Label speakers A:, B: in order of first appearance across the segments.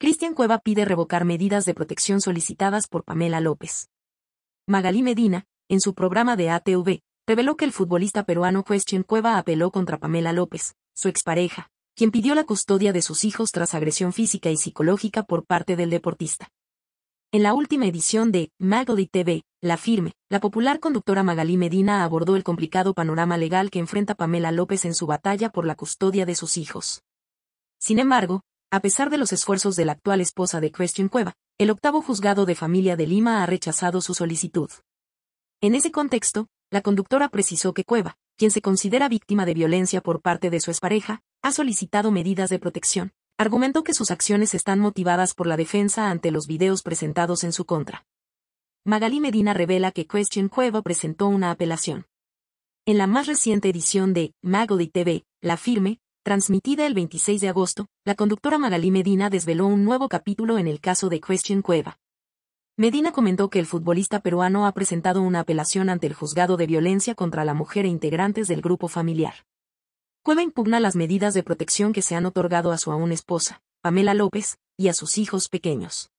A: Cristian Cueva pide revocar medidas de protección solicitadas por Pamela López. Magalí Medina, en su programa de ATV, reveló que el futbolista peruano Christian Cueva apeló contra Pamela López, su expareja, quien pidió la custodia de sus hijos tras agresión física y psicológica por parte del deportista. En la última edición de Magali TV, La Firme, la popular conductora Magalí Medina abordó el complicado panorama legal que enfrenta Pamela López en su batalla por la custodia de sus hijos. Sin embargo, a pesar de los esfuerzos de la actual esposa de Christian Cueva, el octavo juzgado de familia de Lima ha rechazado su solicitud. En ese contexto, la conductora precisó que Cueva, quien se considera víctima de violencia por parte de su expareja, ha solicitado medidas de protección. Argumentó que sus acciones están motivadas por la defensa ante los videos presentados en su contra. Magali Medina revela que Christian Cueva presentó una apelación. En la más reciente edición de Magali TV, La Firme, Transmitida el 26 de agosto, la conductora Magalí Medina desveló un nuevo capítulo en el caso de Christian Cueva. Medina comentó que el futbolista peruano ha presentado una apelación ante el juzgado de violencia contra la mujer e integrantes del grupo familiar. Cueva impugna las medidas de protección que se han otorgado a su aún esposa, Pamela López, y a sus hijos pequeños.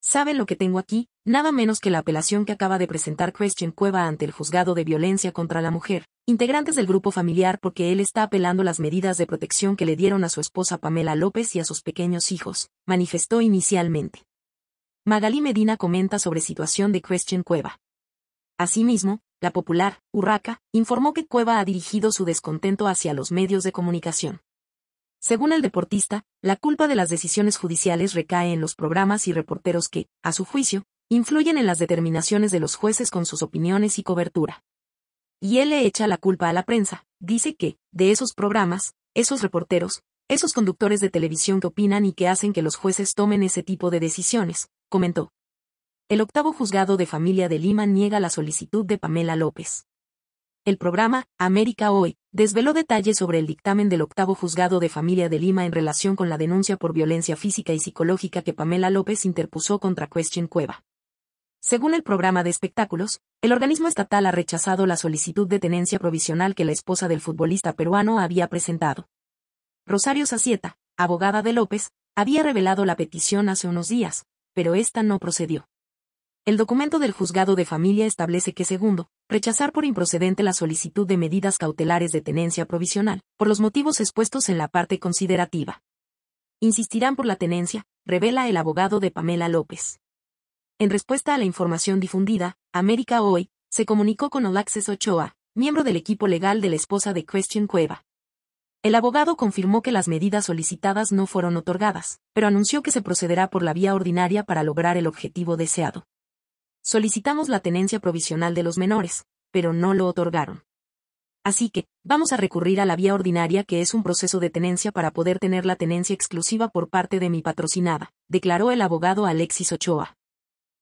A: ¿Saben lo que tengo aquí? Nada menos que la apelación que acaba de presentar Christian Cueva ante el juzgado de violencia contra la mujer, integrantes del grupo familiar porque él está apelando las medidas de protección que le dieron a su esposa Pamela López y a sus pequeños hijos, manifestó inicialmente. Magalí Medina comenta sobre situación de Christian Cueva. Asimismo, la popular, Urraca, informó que Cueva ha dirigido su descontento hacia los medios de comunicación. Según el deportista, la culpa de las decisiones judiciales recae en los programas y reporteros que, a su juicio, influyen en las determinaciones de los jueces con sus opiniones y cobertura. Y él le echa la culpa a la prensa, dice que, de esos programas, esos reporteros, esos conductores de televisión que opinan y que hacen que los jueces tomen ese tipo de decisiones, comentó. El octavo juzgado de familia de Lima niega la solicitud de Pamela López. El programa, América Hoy, desveló detalles sobre el dictamen del octavo juzgado de familia de Lima en relación con la denuncia por violencia física y psicológica que Pamela López interpuso contra Question Cueva. Según el programa de espectáculos, el organismo estatal ha rechazado la solicitud de tenencia provisional que la esposa del futbolista peruano había presentado. Rosario Sacieta, abogada de López, había revelado la petición hace unos días, pero esta no procedió. El documento del juzgado de familia establece que segundo, rechazar por improcedente la solicitud de medidas cautelares de tenencia provisional, por los motivos expuestos en la parte considerativa. Insistirán por la tenencia, revela el abogado de Pamela López. En respuesta a la información difundida, América Hoy, se comunicó con Olaxes Ochoa, miembro del equipo legal de la esposa de Christian Cueva. El abogado confirmó que las medidas solicitadas no fueron otorgadas, pero anunció que se procederá por la vía ordinaria para lograr el objetivo deseado. Solicitamos la tenencia provisional de los menores, pero no lo otorgaron. Así que, vamos a recurrir a la vía ordinaria que es un proceso de tenencia para poder tener la tenencia exclusiva por parte de mi patrocinada, declaró el abogado Alexis Ochoa.